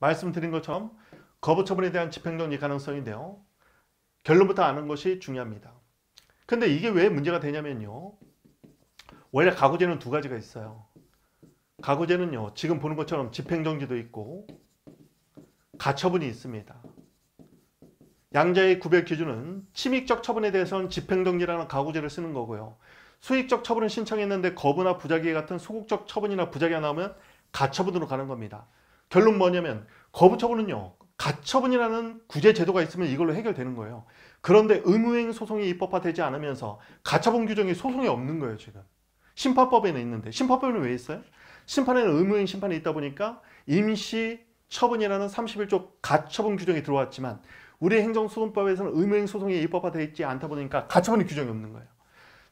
말씀드린 것처럼 거부처분에 대한 집행정지 가능성인데요. 결론부터 아는 것이 중요합니다. 근데 이게 왜 문제가 되냐면요. 원래 가구제는 두 가지가 있어요. 가구제는요. 지금 보는 것처럼 집행정지도 있고 가처분이 있습니다. 양자의 구별 기준은 침입적 처분에 대해서는 집행정지라는 가구제를 쓰는 거고요. 수익적 처분을 신청했는데 거부나 부작위 같은 소극적 처분이나 부작위가 나오면 가처분으로 가는 겁니다. 결론 뭐냐면 거부 처분은요. 가처분이라는 구제 제도가 있으면 이걸로 해결되는 거예요. 그런데 의무행 소송이 입법화되지 않으면서 가처분 규정이 소송이 없는 거예요. 지금. 심판법에는 있는데 심판법에는 왜 있어요? 심판에는 의무행 심판이 있다 보니까 임시 처분이라는 31조 가처분 규정이 들어왔지만 우리 행정소송법에서는 의무행 소송이 입법화되어 있지 않다 보니까 가처분의 규정이 없는 거예요.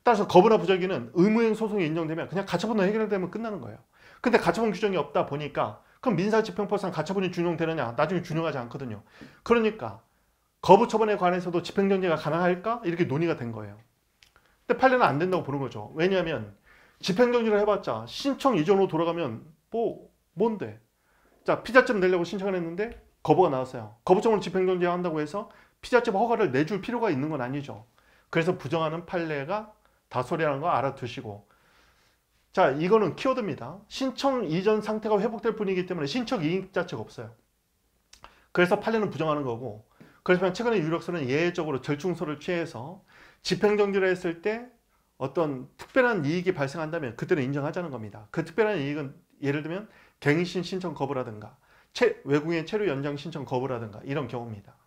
따라서 거부나 부작위는 의무행 소송이 인정되면 그냥 가처분으로 해결되면 끝나는 거예요. 근데 가처분 규정이 없다 보니까 그럼 민사집행법상 가처분이 준용되느냐? 나중에 준용하지 않거든요. 그러니까 거부 처분에 관해서도 집행정지가 가능할까? 이렇게 논의가 된 거예요. 근데 판례는 안 된다고 보는 거죠. 왜냐하면 집행정지를 해봤자 신청 이전으로 돌아가면 뭐 뭔데? 자 피자집 내려고 신청을 했는데 거부가 나왔어요. 거부처분 집행정지 한다고 해서 피자집 허가를 내줄 필요가 있는 건 아니죠. 그래서 부정하는 판례가 다소리라는 거 알아두시고 자 이거는 키워드입니다. 신청 이전 상태가 회복될 뿐이기 때문에 신청 이익 자체가 없어요. 그래서 판례는 부정하는 거고 그렇지만 최근에 유력서는 예외적으로 절충서를 취해서 집행정지를 했을 때 어떤 특별한 이익이 발생한다면 그때는 인정하자는 겁니다. 그 특별한 이익은 예를 들면 갱신 신청 거부라든가 외국인 체류 연장 신청 거부라든가 이런 경우입니다.